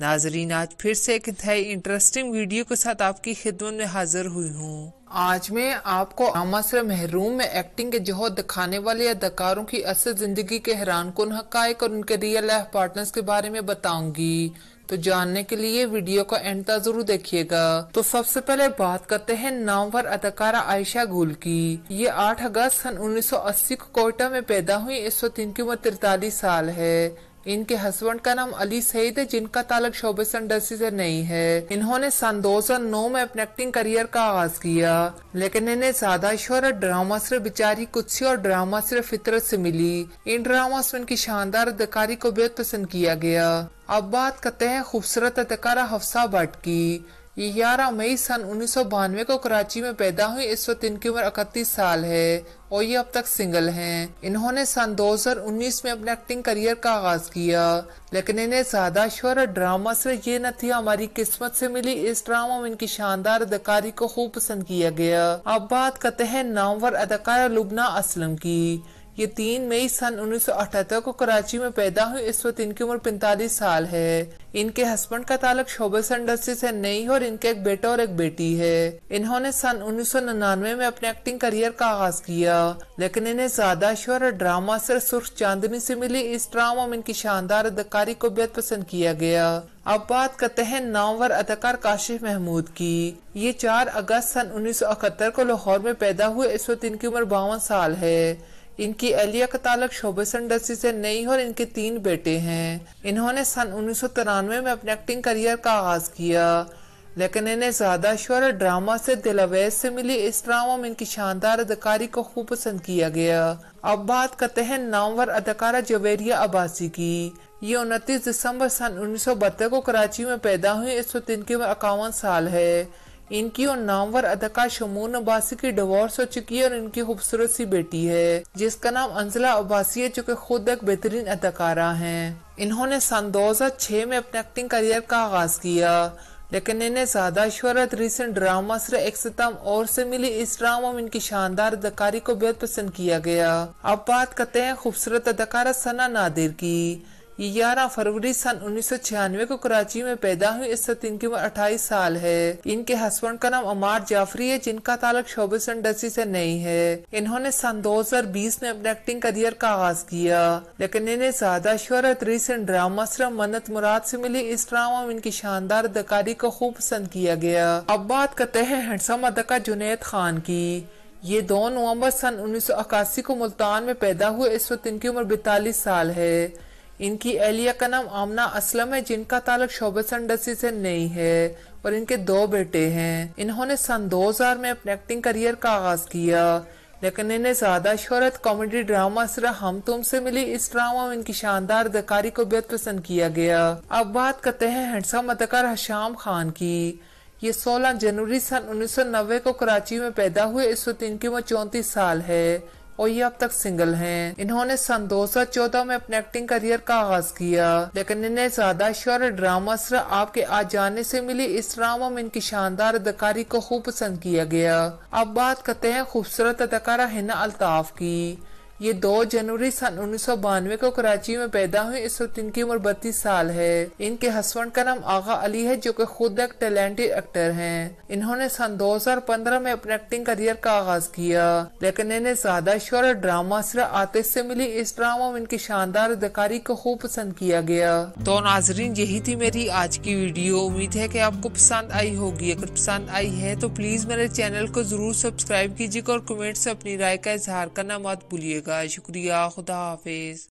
नाजरीन आज फिर से एक नई इंटरेस्टिंग वीडियो के साथ आपकी खिदमत में हाजिर हुई हूँ आज मैं आपको आमा से महरूम में एक्टिंग के जोहर दिखाने वाले अदाकारों की असल जिंदगी के हैरान कन हक और उनके रियल लाइफ पार्टनर्स के बारे में बताऊंगी तो जानने के लिए वीडियो को एंड तक जरूर देखिएगा तो सबसे पहले बात करते हैं नामवर अदाकारा आयशा गुल की ये 8 अगस्त सन 1980 को कोयटा में पैदा हुई इस वक्त इनकी उम्र तिरतालीस साल है इनके हस्बैंड का नाम अली सईद है जिनका ताल्लुक शोबे इंडस्ट्री से नहीं है इन्होंने सन 2009 में अपने एक्टिंग करियर का आगाज किया लेकिन इन्हें ज्यादा शोहरत ड्रामा से बेचारी कुत्सी और ड्रामा से फितरत से मिली इन ड्रामा में इनकी शानदार अदाकारी को बेहद पसंद किया गया अब बात करते हैं खूबसूरत अदाकारा हफ्सा भट्ट की ये 11 मई सन उन्नीस को कराची में पैदा हुई इस वक्त इनकी उम्र इकतीस साल है और ये अब तक सिंगल हैं। इन्होंने सन 2019 में अपने एक्टिंग करियर का आगाज किया लेकिन इन्हें ज्यादा शोर ड्रामा से ये न थी हमारी किस्मत से मिली इस ड्रामा में इनकी शानदार अदाकारी को खूब पसंद किया गया अब बात करते हैं नामवर अदाकारा लुबना असलम की ये तीन मई सन उन्नीस को कराची में पैदा हुई इस वक्त इनकी उम्र पैंतालीस साल है इनके हस्बैंड का ताल्लुक शोबे इंडस्ट्री से नहीं है और इनका एक बेटा और एक बेटी है इन्होंने सन उन्नीस में अपने एक्टिंग करियर का आगाज किया लेकिन इन्हें ज्यादा शोर ड्रामा सर सुर्ख चांदनी से मिली इस ड्रामा में इनकी शानदार अदकारी को बेहद पसंद किया गया अब बात करते हैं नामवर अदाकार काशिफ महमूद की ये 4 अगस्त सन 1971 को लाहौर में पैदा हुए इस वक्त इनकी उम्र बावन साल है इनकी अलिया का तालक शोबेसन डसी से नहीं और इनके तीन बेटे हैं इन्होंने सन उन्नीस में अपने एक्टिंग करियर का आगाज किया लेकिन इन्हें ज्यादा शोर ड्रामा से दिलावेज से मिली इस ड्रामा में इनकी शानदार अदाकारी को खूब पसंद किया गया अब बात करते हैं नामवर अदाकारा जवेरिया अब्बासी की ये उनतीस दिसंबर सन उन्नीस को कराची में पैदा हुई इस वक्त इनकी उम्र इक्यावन साल है इनकी और नामवर अदा शमून अब्बासी की डिवोर्स हो चुकी है और इनकी खूबसूरत सी बेटी है जिसका नाम अंजला अब्बासी है जो की खुद एक बेहतरीन अदाकारा है इन्होंने सन 2006 में अपने एक्टिंग करियर का आगाज किया लेकिन इन्हें ज्यादा शहरत रिसेंट ड्रामा से एक सितम और से मिली इस ड्रामा में इनकी शानदार अदाकारी को बेहद पसंद किया गया अब बात करते हैं खूबसूरत अदाकारा सना नादिर की ग्यारह फरवरी सन उन्नीस को कराची में पैदा हुई इस वक्त इनकी उम्र अट्ठाईस साल है इनके हस्बैंड का नाम अमार जाफरी है जिनका तालक शोबिस इंडस्ट्री से नहीं है इन्होंने सन 2020 में अपने एक्टिंग करियर का आगाज किया लेकिन इन्हें ज्यादा शोहरत रिसेंट ड्रामा सिर्फ मन्नत मुराद से मिली इस ड्रामा में इनकी शानदार अदकारी को खूब पसंद किया गया अब बात करते हैं हैंडसम अदाकार जुनेद खान की ये दो नवंबर सन उन्नीस को मुल्तान में पैदा हुए इस वक्त इनकी उम्र बैतालीस साल है इनकी एहलिया का नाम आमना असलम है जिनका ताल्लुक शोबेसन इंडस्ट्री से नहीं है और इनके दो बेटे हैं इन्होंने सन 2000 में अपने एक्टिंग करियर का आगाज किया लेकिन इन्हें ज्यादा शोहरत कॉमेडी ड्रामा सिर्फ हम तुम से मिली इस ड्रामा में इनकी शानदार अदकारी को बेहद पसंद किया गया अब बात करते हैं हैंडसम अदाकार हशाम खान की ये 16 जनवरी सन 1990 को कराची में पैदा हुए इस वक्त इनकी उम्र चौंतीस साल है और ये अब तक सिंगल हैं इन्होंने सन 2014 में अपने एक्टिंग करियर का आगाज किया लेकिन इन्हें ज्यादा शोर ड्रामा आपके आ जाने से मिली इस ड्रामा में इनकी शानदार अदाकारी को खूब पसंद किया गया अब बात करते हैं खूबसूरत अदाकारा हिना अल्ताफ की ये 2 जनवरी सन उन्नीस को कराची में पैदा हुई इस वक्त इनकी उम्र बत्तीस साल है इनके हसबेंड का नाम आगा अली है जो कि खुद एक टैलेंटेड एक्टर हैं। इन्होंने सन 2015 में अपने एक्टिंग करियर का आगाज किया लेकिन इन्हें ज्यादा शोर ड्रामा सिरा आते से मिली इस ड्रामा में इनकी शानदार अदकारी को खूब पसंद किया गया तो नाजरीन यही थी मेरी आज की वीडियो उम्मीद है की आपको पसंद आई होगी अगर पसंद आई है तो प्लीज मेरे चैनल को जरूर सब्सक्राइब कीजिएगा और कमेंट से अपनी राय का इजहार करना मत भूलिएगा का शुक्रिया खुदा हाफिज़